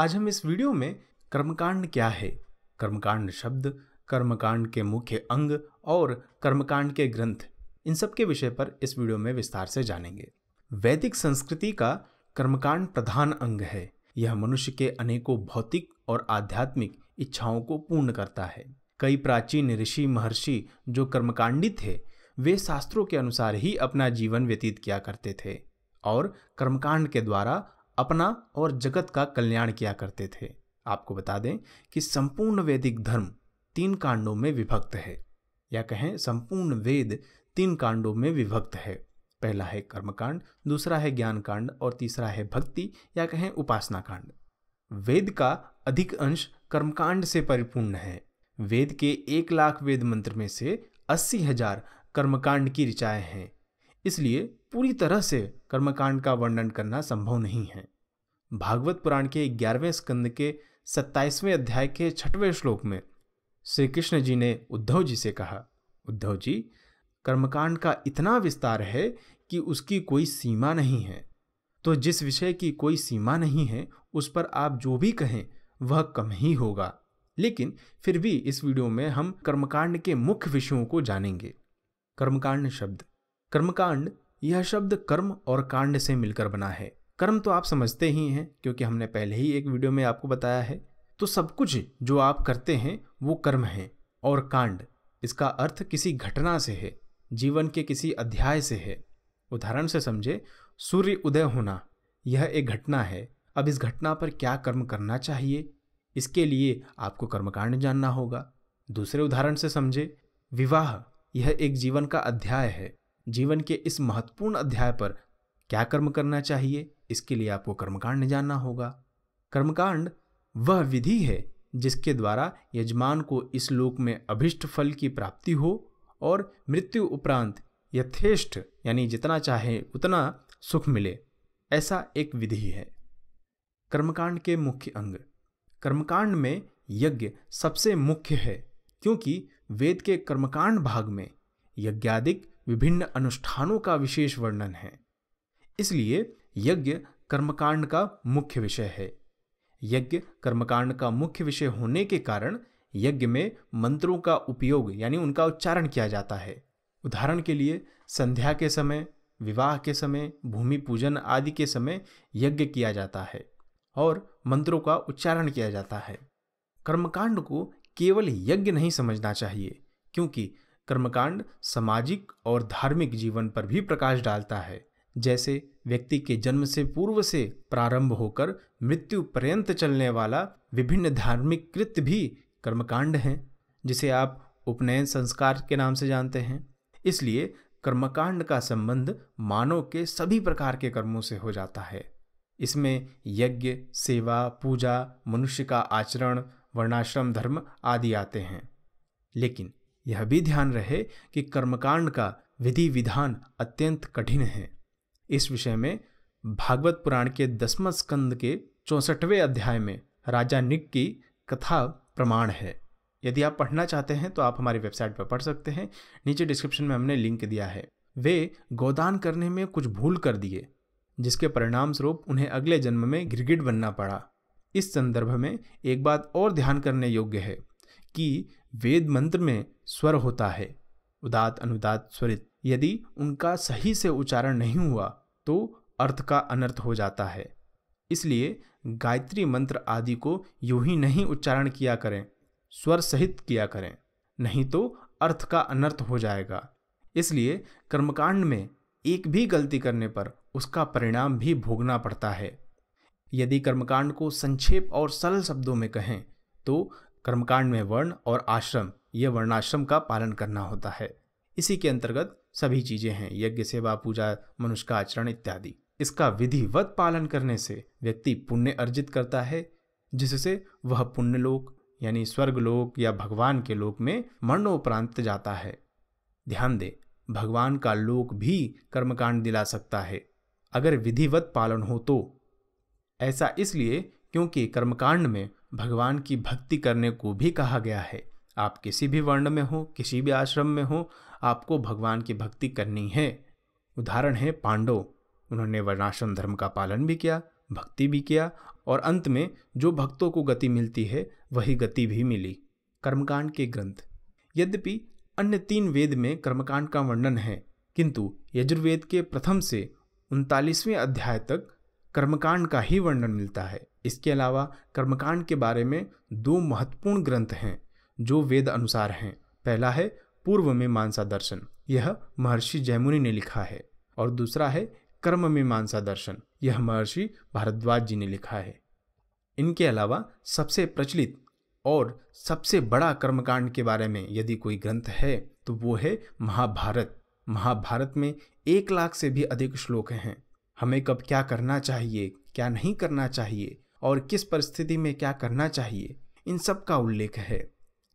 आज हम इस वीडियो में कर्मकांड क्या है कर्मकांड शब्द कर्मकांड के मुख्य अंग और कर्मकांड के ग्रंथ इन सब के विषय पर इस वीडियो में विस्तार से जानेंगे वैदिक संस्कृति का कर्मकांड प्रधान अंग है यह मनुष्य के अनेकों भौतिक और आध्यात्मिक इच्छाओं को पूर्ण करता है कई प्राचीन ऋषि महर्षि जो कर्मकांडी थे वे शास्त्रों के अनुसार ही अपना जीवन व्यतीत किया करते थे और कर्मकांड के द्वारा अपना और जगत का कल्याण किया करते थे आपको बता दें कि संपूर्ण वैदिक धर्म तीन कांडों में विभक्त है या कहें संपूर्ण वेद तीन कांडों में विभक्त है पहला है कर्मकांड दूसरा है ज्ञान कांड और तीसरा है भक्ति या कहें उपासना कांड वेद का अधिक अंश कर्मकांड से परिपूर्ण है वेद के एक लाख वेद मंत्र में से अस्सी हजार कर्मकांड की ऋचाएं हैं इसलिए पूरी तरह से कर्मकांड का वर्णन करना संभव नहीं है भागवत पुराण के ग्यारहवें स्कंद के सत्ताईसवें अध्याय के छठवें श्लोक में श्री कृष्ण जी ने उद्धव जी से कहा उद्धव जी कर्मकांड का इतना विस्तार है कि उसकी कोई सीमा नहीं है तो जिस विषय की कोई सीमा नहीं है उस पर आप जो भी कहें वह कम ही होगा लेकिन फिर भी इस वीडियो में हम कर्मकांड के मुख्य विषयों को जानेंगे कर्मकांड शब्द कर्मकांड यह शब्द कर्म और कांड से मिलकर बना है कर्म तो आप समझते ही हैं क्योंकि हमने पहले ही एक वीडियो में आपको बताया है तो सब कुछ जो आप करते हैं वो कर्म है और कांड इसका अर्थ किसी घटना से है जीवन के किसी अध्याय से है उदाहरण से समझे सूर्य उदय होना यह एक घटना है अब इस घटना पर क्या कर्म करना चाहिए इसके लिए आपको कर्मकांड जानना होगा दूसरे उदाहरण से समझे विवाह यह एक जीवन का अध्याय है जीवन के इस महत्वपूर्ण अध्याय पर क्या कर्म करना चाहिए इसके लिए आपको कर्मकांड जानना होगा कर्मकांड वह विधि है जिसके द्वारा यजमान को इस लोक में अभिष्ट फल की प्राप्ति हो और मृत्यु उपरांत यथेष्ट यानी जितना चाहे उतना सुख मिले ऐसा एक विधि है कर्मकांड के मुख्य अंग कर्मकांड में यज्ञ सबसे मुख्य है क्योंकि वेद के कर्मकांड भाग में यज्ञादिक विभिन्न अनुष्ठानों का विशेष वर्णन है इसलिए यज्ञ कर्मकांड का मुख्य विषय है यज्ञ कर्मकांड का मुख्य विषय होने के कारण यज्ञ में मंत्रों का उपयोग यानी उनका उच्चारण किया जाता है उदाहरण के लिए संध्या के समय विवाह के समय भूमि पूजन आदि के समय यज्ञ किया जाता है और मंत्रों का उच्चारण किया जाता है कर्मकांड को केवल यज्ञ नहीं समझना चाहिए क्योंकि कर्मकांड सामाजिक और धार्मिक जीवन पर भी प्रकाश डालता है जैसे व्यक्ति के जन्म से पूर्व से प्रारंभ होकर मृत्यु पर्यंत चलने वाला विभिन्न धार्मिक कृत्य भी कर्मकांड हैं जिसे आप उपनयन संस्कार के नाम से जानते हैं इसलिए कर्मकांड का संबंध मानव के सभी प्रकार के कर्मों से हो जाता है इसमें यज्ञ सेवा पूजा मनुष्य का आचरण वर्णाश्रम धर्म आदि आते हैं लेकिन यह भी ध्यान रहे कि कर्मकांड का विधि विधान अत्यंत कठिन है इस विषय में भागवत पुराण के दसवा स्कंद के चौसठवें अध्याय में राजा निक की कथा प्रमाण है यदि आप पढ़ना चाहते हैं तो आप हमारी वेबसाइट पर पढ़ सकते हैं नीचे डिस्क्रिप्शन में हमने लिंक दिया है वे गोदान करने में कुछ भूल कर दिए जिसके परिणाम स्वरूप उन्हें अगले जन्म में गिरगिट बनना पड़ा इस संदर्भ में एक बात और ध्यान करने योग्य है कि वेद मंत्र में स्वर होता है उदात अनुदात स्वरित यदि उनका सही से उच्चारण नहीं हुआ तो अर्थ का अनर्थ हो जाता है इसलिए गायत्री मंत्र आदि को यू ही नहीं उच्चारण किया करें स्वर सहित किया करें नहीं तो अर्थ का अनर्थ हो जाएगा इसलिए कर्मकांड में एक भी गलती करने पर उसका परिणाम भी भोगना पड़ता है यदि कर्मकांड को संक्षेप और सरल शब्दों में कहें तो कर्मकांड में वर्ण और आश्रम यह वर्णाश्रम का पालन करना होता है इसी के अंतर्गत सभी चीजें हैं यज्ञ सेवा पूजा मनुष्य का आचरण इत्यादि इसका विधिवत पालन करने से व्यक्ति पुण्य अर्जित करता है जिससे वह पुण्यलोक यानी स्वर्गलोक या भगवान के लोक में मरणोपरांत जाता है ध्यान दे भगवान का लोक भी कर्मकांड दिला सकता है अगर विधिवत पालन हो तो ऐसा इसलिए क्योंकि कर्मकांड में भगवान की भक्ति करने को भी कहा गया है आप किसी भी वर्ण में हो किसी भी आश्रम में हो आपको भगवान की भक्ति करनी है उदाहरण है पांडव उन्होंने वर्णाश्रम धर्म का पालन भी किया भक्ति भी किया और अंत में जो भक्तों को गति मिलती है वही गति भी मिली कर्मकांड के ग्रंथ यद्यपि अन्य तीन वेद में कर्मकांड का वर्णन है किंतु यजुर्वेद के प्रथम से उनतालीसवें अध्याय तक कर्मकांड का ही वर्णन मिलता है इसके अलावा कर्मकांड के बारे में दो महत्वपूर्ण ग्रंथ हैं जो वेद अनुसार हैं पहला है पूर्व में मानसा दर्शन यह महर्षि जयमुनि ने लिखा है और दूसरा है कर्म में मानसा दर्शन यह महर्षि भारद्वाज जी ने लिखा है इनके अलावा सबसे प्रचलित और सबसे बड़ा कर्मकांड के बारे में यदि कोई ग्रंथ है तो वो है महाभारत महाभारत में एक लाख से भी अधिक श्लोक हैं हमें कब क्या करना चाहिए क्या नहीं करना चाहिए और किस परिस्थिति में क्या करना चाहिए इन सब का उल्लेख है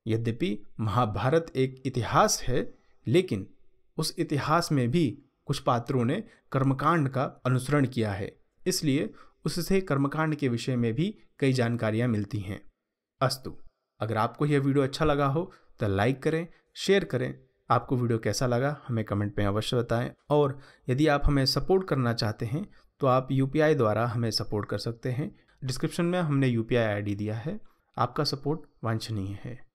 यद्यपि महाभारत एक इतिहास है लेकिन उस इतिहास में भी कुछ पात्रों ने कर्मकांड का अनुसरण किया है इसलिए उससे कर्मकांड के विषय में भी कई जानकारियाँ मिलती हैं अस्तु अगर आपको यह वीडियो अच्छा लगा हो तो लाइक करें शेयर करें आपको वीडियो कैसा लगा हमें कमेंट में अवश्य बताएं और यदि आप हमें सपोर्ट करना चाहते हैं तो आप यू द्वारा हमें सपोर्ट कर सकते हैं डिस्क्रिप्शन में हमने यू आई दिया है आपका सपोर्ट वांछनीय है